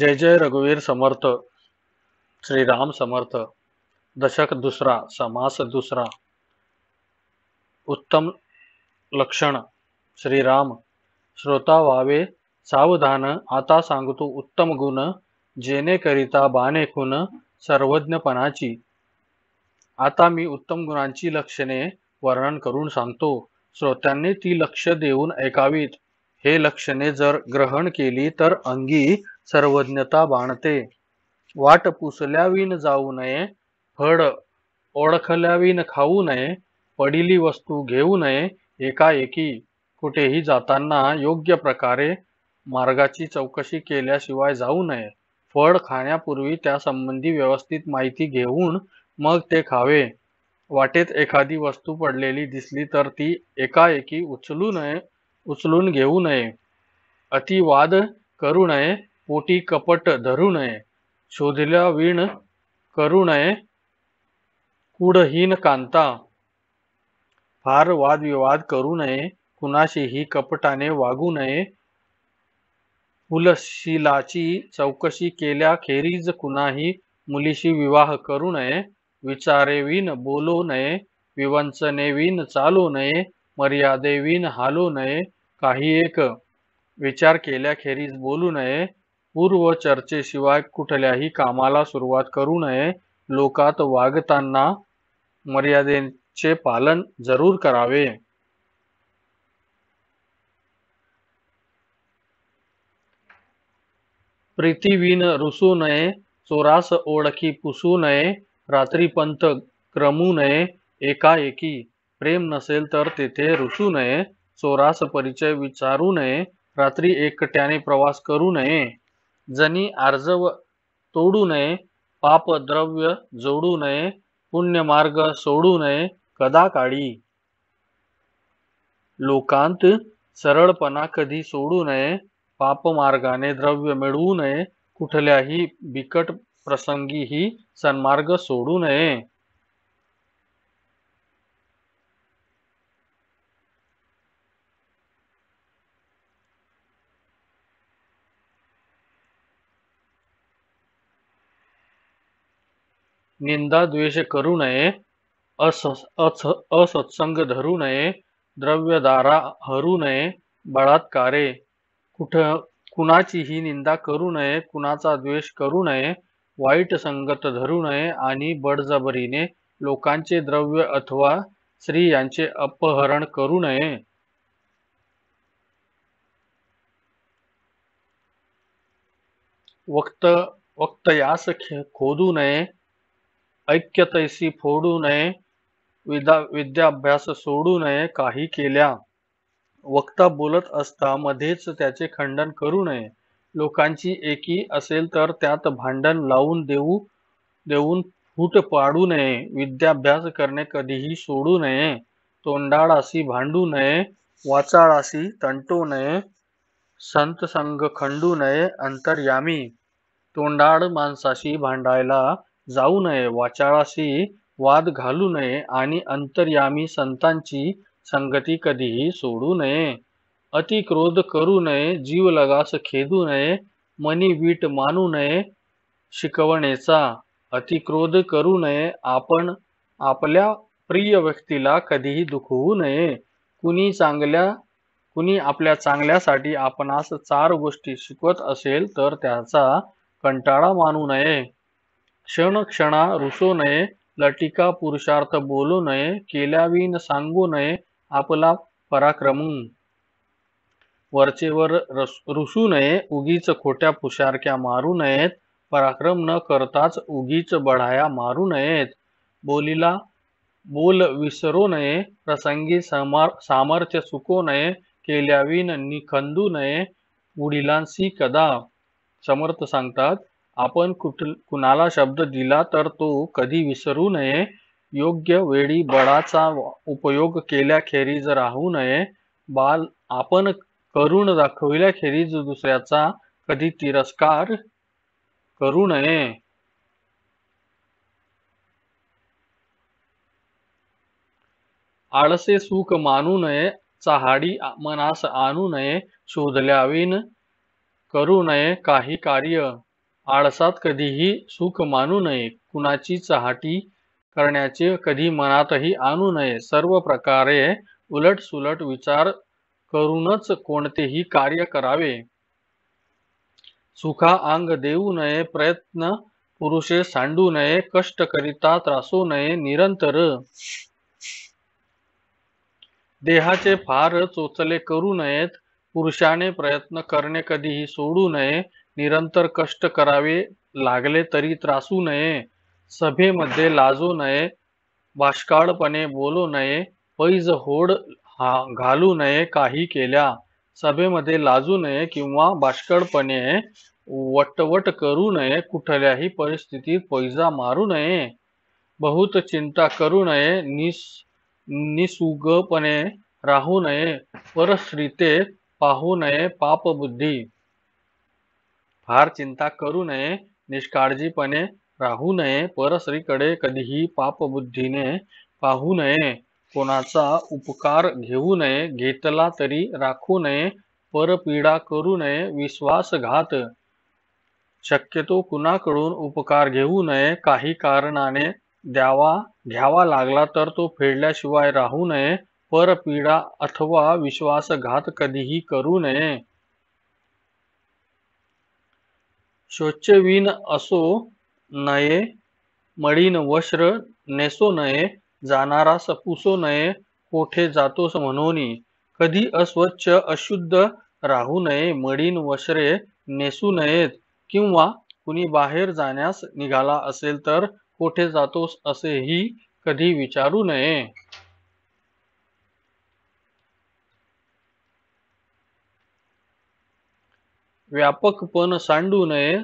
जय जय रघुवीर समर्थ श्रीराम समर्थ दशक दुसरा समास दुसरा उत्तम लक्षण श्रीराम श्रोता वावे सावधान आता सांगतो उत्तम गुण जेणेकरिता बाने खुन सर्वज्ञपणाची आता मी उत्तम गुणांची लक्षणे वर्णन करून सांगतो श्रोत्यांनी ती लक्ष देऊन ऐकावीत हे लक्षणे जर ग्रहण केली तर अंगी सर्वज्ञता बाणते वाट पुसल्यावीन जाऊ नये फळ ओळखल्यावीन खाऊ नये पडिली वस्तू घेऊ नये एकाएकी कुठेही जाताना योग्य प्रकारे मार्गाची चौकशी केल्याशिवाय जाऊ नये फळ खाण्यापूर्वी त्यासंबंधी व्यवस्थित माहिती घेऊन मग ते खावे वाटेत एखादी वस्तू पडलेली दिसली तर ती एकाएकी उचलू नये उचलून घेऊ नये अतिवाद करू नये पोटी कपट धरू नये शोधल्या वीण करू नये कुडहीन कांता फार वादविवाद करू नये कुणाशीही कपटाने वागू नये फुलशिलाची चौकशी केल्या खेरीज कुणाही मुलीशी विवाह करू नये विचारेवीन बोलू नये विवंचनेवीन चालू नये मर्यादेवीन हालो नये काही एक विचार केल्याखेरीज बोलू नये पूर्व चर्चेशिवाय कुठल्याही कामाला सुरुवात करू नये लोकात वागताना मर्यादेचे पालन जरूर करावे प्रीतीविन रुसू नये चोरास ओळखी पुसू नये पंत क्रमू नये एकाएकी प्रेम नसेल तर तेथे रुसू नये चोरास परिचय विचारू नये रात्री एकट्याने प्रवास करू नये जनी आर्जव तोडू नये पाप द्रव्य जोडू नये मार्ग सोडू नये कदा काळी लोकांत सरळपणा कधी सोडू नये मार्गाने द्रव्य मिळवू नये कुठल्याही बिकट प्रसंगीही सन्मार्ग सोडू नये निंदा द्वेष करू नये अस असत्संग धरू नये द्रव्यदारा हरू नये बळात्कारे कुठ कुणाचीही निंदा करू नये कुणाचा द्वेष करू नये वाईट संगत धरू नये आणि बडजबरीने लोकांचे द्रव्य अथवा स्त्रियांचे अपहरण करू नये वक्त वक्त यास खोदू नये ऐक्य फोडू नये विद्याभ्यास सोडू नये काही केल्या वक्ता बोलत असता मध्येच त्याचे खंडन करू नये लोकांची एकी असेल तर त्यात भांडण लावून देऊ देऊन फूट पाडू नये विद्याभ्यास करणे कधीही सोडू नये तोंडाळाशी भांडू नये वाचाळाशी तंटू नये संत संघ खंडू नये अंतरयामी तोंडाळ माणसाशी भांडायला जाऊ नये वाचाळाशी वाद घालू नये आणि अंतर्यामी संतांची संगती कधीही सोडू नये अतिक्रोध करू नये जीवलगास खेदू नये मनी वीट मानू नये शिकवणेचा अतिक्रोध करू नये आपण आपल्या प्रिय व्यक्तीला कधीही दुखवू नये कुणी चांगल्या कुणी आपल्या चांगल्यासाठी आपणास चार गोष्टी शिकवत असेल तर त्याचा कंटाळा मानू नये क्षण क्षणा रुसो नये लटिका पुरुषार्थ बोलू नये केल्याविन सांगू नये आपला पराक्रम वरचेवर रुसू नये उगीच खोट्या पुशारक्या मारू नयेत पराक्रम न करताच उगीच बढाया मारू नयेत बोलीला बोल विसरू नये प्रसंगी सामर्थ्य सुको नये केल्याविन निखंदू नये वडिलांशी कदा समर्थ सांगतात आपण कुठ कुणाला शब्द दिला तर तो कधी विसरू नये योग्य वेळी बळाचा उपयोग केल्याखेरीज राहू नये बाल आपण करून दाखविल्याखेरीज दुसऱ्याचा कधी तिरस्कार करू नये आळसे सुख मानू नये चहाडी मनास आणू नये शोधल्याविन करू नये काही कार्य आळसात कधीही सुख मानू नये कुणाची चहाटी करण्याचे कधी मनातही आणू नये सर्व प्रकारे उलटसुलट विचार करूनच कोणतेही कार्य करावे सुखा अंग देऊ नये प्रयत्न पुरुषे सांडू नये कष्ट करिता त्रासू नये निरंतर देहाचे फार चोचले करू नयेत पुरुषाने प्रयत्न करणे कधीही सोडू नये निरंतर कष्ट करावे लागले तरी त्रासू नये सभेमध्ये लाजू नये बाष्काळपणे बोलू नये पैज होड घालू नये काही केल्या सभेमध्ये लाजू नये किंवा बाष्कळपणे वटवट करू नये कुठल्याही परिस्थितीत पैजा मारू नये बहुत चिंता करू नये निस निसुगपणे राहू नये परस्त्रीते पाहू नये पापबुद्धी फार चिंता करू नये निष्काळजीपणे राहू नये परश्रीकडे कधीही पापबुद्धीने पाहू नये कोणाचा उपकार घेऊ नये घेतला तरी राखू नये परपीडा करू नये विश्वासघात शक्यतो कुणाकडून उपकार घेऊ नये काही कारणाने द्यावा घ्यावा लागला तर तो फेडल्याशिवाय राहू नये परपीडा अथवा विश्वासघात कधीही करू नये शोच्यवीन असो नये मळीन वस्त्र नेसो नये जाणारा सपुसो नये कोठे जातोस म्हणून कधी अस्वच्छ अशुद्ध राहू नये मळीन वस्त्रे नेसू नयेत किंवा कुणी बाहेर जाण्यास निघाला असेल तर कोठे जातोस असेही कधी विचारू नये व्यापकपण सांडू नये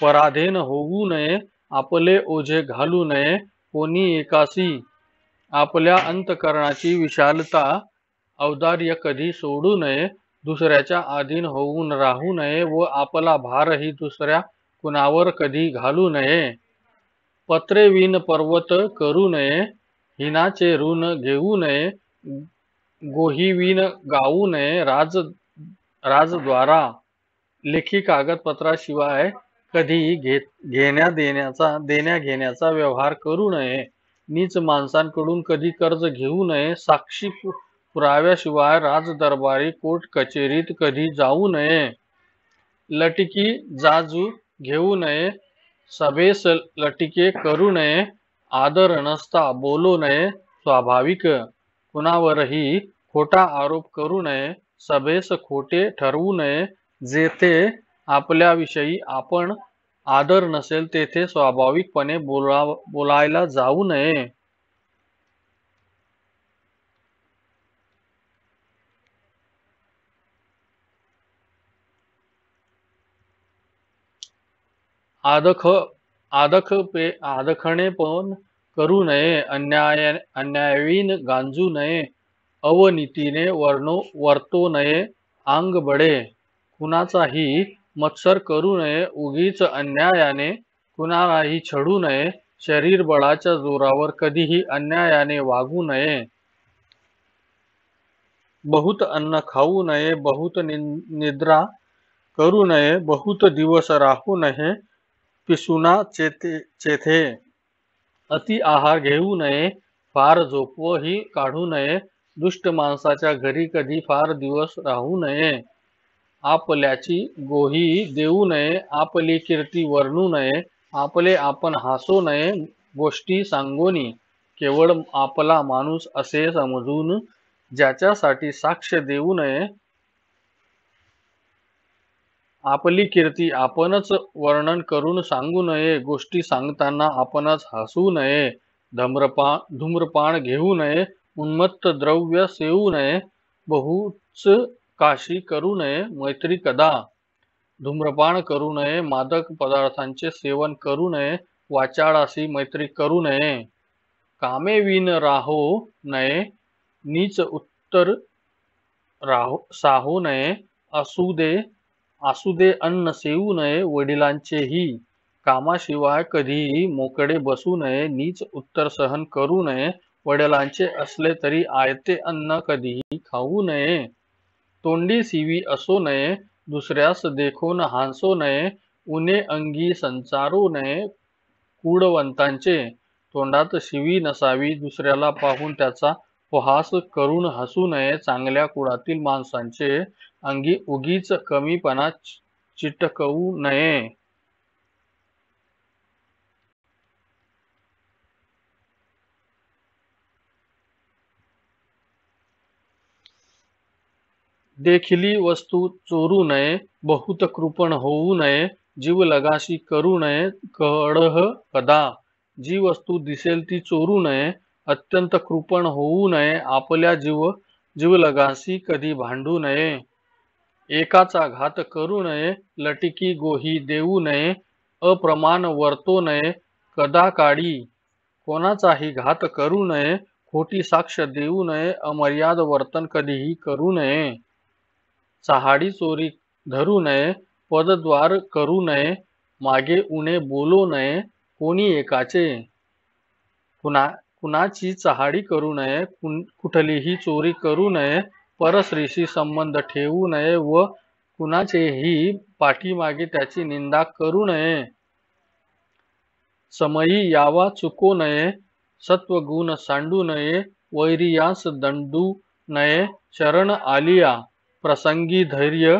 पराधीन होऊ नये आपले ओझे घालू नये कोणी एकासी आपल्या अंतकरणाची विशालता औदार्य कधी सोडू नये दुसऱ्याच्या आधीन होऊन राहू नये व आपला भारही दुसऱ्या कुणावर कधी घालू नये विन पर्वत करू नये हिनाचे ऋण घेऊ नये गोहीविन गाऊ नये राज राजद्वारा लेखी कागदपत्राशिवाय कधी घेत घेण्या देण्याचा देण्या घेण्याचा व्यवहार करू नये नीच माणसांकडून कधी कर्ज घेऊ नये साक्षी पुराव्याशिवाय राजदरबारी कोर्ट कचेरीत कधी जाऊ नये लटिकी जाजू घेऊ नये सभेस लटिके करू नये आदर नसता बोलू नये स्वाभाविक कुणावरही खोटा आरोप करू नये सभेस खोटे ठरवू नये जेथे आपल्याविषयी आपण आदर नसेल तेथे स्वाभाविकपणे बोला बोलायला जाऊ नये आदख आदख पे पण करू नये अन्याय अन्यायीन गांजू नये अवनीतीने वर्णो वर्तो नये आंग बडे कुणाचाही मत्सर करू नये उगीच अन्यायाने कुणालाही छडू नये शरीर बळाच्या जोरावर कधीही अन्यायाने वागू नये बहुत अन्न खाऊ नये बहुत निद्रा करू नये बहुत दिवस राहू नये पिसुना चेते चेथे अति आहार घेऊ नये फार झोपवही काढू नये दुष्ट माणसाच्या घरी कधी फार दिवस राहू नये आपल्याची गोही देऊ नये आपली कीर्ती वर्णू नये आपले आपण हसू नये गोष्टी सांगोनी केवळ आपला माणूस असे समजून ज्याच्यासाठी साक्ष देऊ नये आपली कीर्ती आपणच वर्णन करून सांगू नये गोष्टी सांगताना आपणच हसू नये धम्रपा धूम्रपान घेऊ नये उन्मत्त द्रव्य सेवू नये बहुच काशी करू नये मैत्री कदा धूम्रपान करू नये मादक पदार्थांचे सेवन करू नये वाचाळाशी मैत्री करू नये कामे विन राहो नये नीच उत्तर राहो साहू नये असू दे असू दे अन्न सेवू नये वडिलांचेही कामाशिवाय कधीही मोकडे बसू नये नीच उत्तर सहन करू नये वडिलांचे असले तरी आयते अन्न कधीही खाऊ नये तोंडी सीवी असो नये दुसऱ्यास देखून हांसो नये उने अंगी संचारू नये कुडवंतांचे तोंडात शिवी नसावी दुसऱ्याला पाहून त्याचा उपहास करून हसू नये चांगल्या कुळातील माणसांचे अंगी उगीच कमीपणा चिटकवू नये देखिली वस्तू चोरू नये बहुत कृपण होऊ नये जीव लगाशी करू नये कडह कदा जी वस्तू दिसेल ती चोरू नये अत्यंत कृपण होऊ नये आपल्या जीव जीवलगाशी कधी भांडू नये एकाचा घात करू नये लटिकी गोही देऊ नये अप्रमाण वर्तो नये कदा काळी कोणाचाही घात करू नये खोटी साक्ष देऊ नये अमर्याद वर्तन कधीही करू नये चहाडी चोरी धरू नये पदद्वार करू नये मागे उणे बोलू नये कोणी एकाचे कुणा कुणाची चहाडी करू नये कुठलीही चोरी करू नये परश्रीशी संबंध ठेवू नये व कुणाचेही पाठीमागे त्याची निंदा करू नये समयी यावा चुकू नये सत्वगुण सांडू नये वैरियास दंडू नये शरण आलिया प्रसंगी धैर्य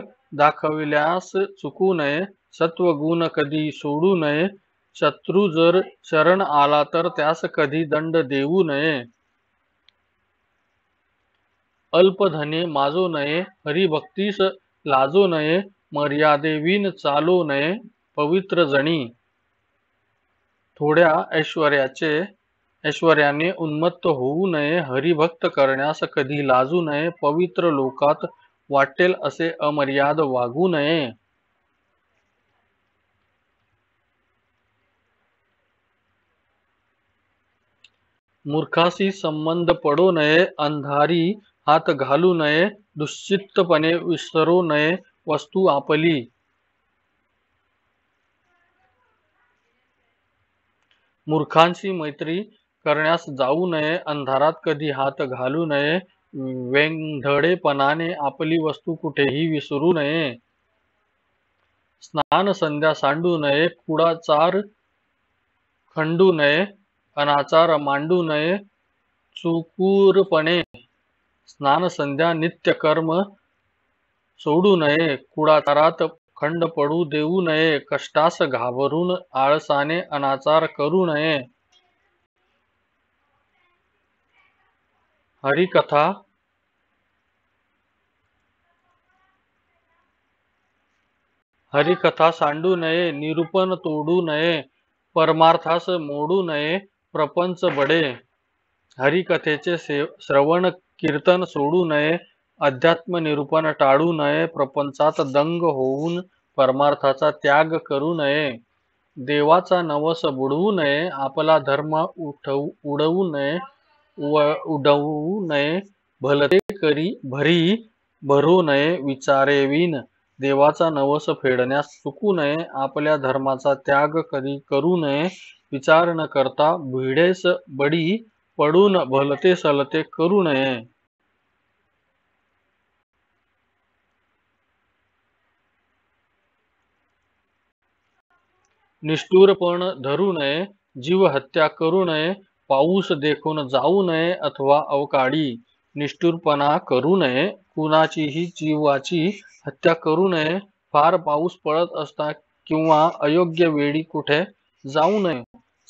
दाखविल्यास चुकू नये सत्वगुण कधी सोडू नये शत्रू जर शरण आला तर त्यास कधी दंड देऊ नये अल्पधने माजो नये हरिभक्तीस लाजो नये मर्यादेवीन चालो नये पवित्र जणी थोड्या ऐश्वर्याचे ऐश्वर्याने उन्मत्त होऊ नये हरिभक्त करण्यास कधी लाजू नये पवित्र लोकात वाटेल असे अमर्याद वागू नये मूर्खाशी संबंध पडू नये अंधारी हात घालू नये दुश्चित्तपणे विसरू नये वस्तू आपली मूर्खांशी मैत्री करण्यास जाऊ नये अंधारात कधी हात घालू नये वेंढडेपणाने आपली वस्तू कुठेही विसरू नये स्नान संध्या सांडू नये कुडाचार खंडू नये अनाचार मांडू नये चुकूरपणे स्नान संध्या नित्य कर्म सोडू नये कुडाचारात खंड पडू देऊ नये कष्टास घाबरून आळसाने अनाचार करू नये हरिकथा हरिकथा सांडू नये निरूपण तोडू नये परमार्थास मोडू नये प्रपंच बडे हरिकथेचे श्रवण कीर्तन सोडू नये अध्यात्म निरूपण टाळू नये प्रपंचात दंग होऊन परमार्थाचा त्याग करू नये देवाचा नवस बुडवू नये आपला धर्म उठवू उडवू नये उडवू नये भलते करी भरी भरू नये विचारेविन देवाचा नवस फेडण्यास चुकू नये आपल्या धर्माचा त्याग कधी करू नये विचार न करता भिडेस बडी पडून भलते सलते करू नये निष्ठूरपण धरू नये जीव हत्या करू नये पाऊस देखून जाऊ नये अथवा अवकाळी निष्ठुरपणा करू नये कुणाचीही जीवाची हत्या करू नये फार पाऊस पडत असता किंवा अयोग्य वेळी कुठे जाऊ नये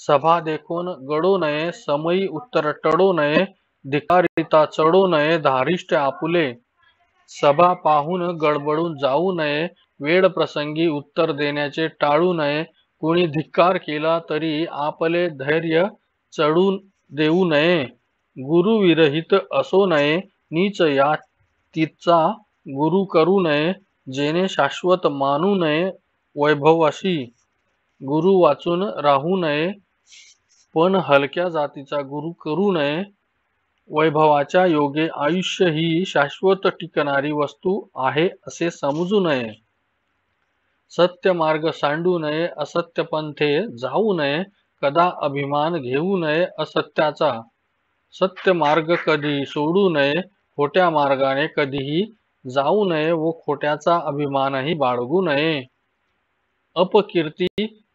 सभा देखून गडू नये समयी उत्तर टळू नये धिकारिता चढो नये धारिष्ट आपुले सभा पाहून गडबडून जाऊ नये वेळ प्रसंगी उत्तर देण्याचे टाळू नये कुणी धिक्कार केला तरी आपले धैर्य चढू देऊ नये विरहित असो नये नीच या तिचा गुरु करू नये जेणे शाश्वत मानू नये वैभवाशी गुरु वाचून राहू नये पण हलक्या जातीचा गुरु करू नये वैभवाच्या योगे आयुष्य ही शाश्वत टिकणारी वस्तू आहे असे समजू नये सत्य मार्ग सांडू नये असत्य पंथे जाऊ नये कदा अभिमान घेऊ नये असत्याचा सत्य मार्ग कधी सोडू नये खोट्या मार्गाने कधीही जाऊ नये व खोट्याचा अभिमानही बाळगू नये अपकीर्ती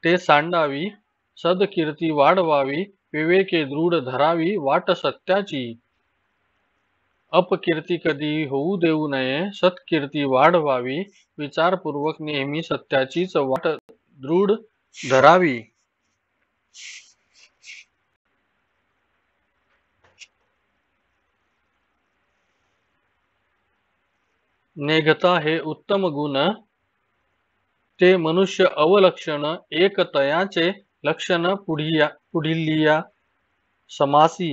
ते सांडावी सदकीर्ती वाढवावी विवेके दृढ धरावी वाट सत्याची अपकीर्ती कधी होऊ देऊ नये सत्कीर्ती वाढवावी विचारपूर्वक नेहमी सत्याचीच वाट दृढ धरावी नेघता हे उत्तम गुण ते मनुष्य अवलक्षण एकतयाचे लक्षण पुढिलिया समासी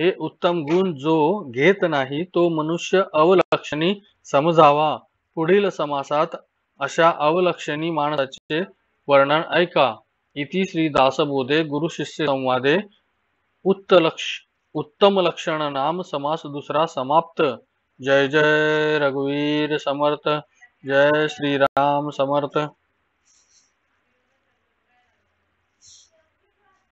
हे उत्तम गुण जो घेत नाही तो मनुष्य अवलक्षणी समजावा पुढील समासात अशा अवलक्षणी माणसाचे वर्णन ऐका इति श्री दासबोधे गुरु शिष्य संवादे उत्तलक्ष उत्तम लक्षण नाम समास दुसरा समाप्त जय जय रघुवीर समर्थ जय श्रीराम समर्थ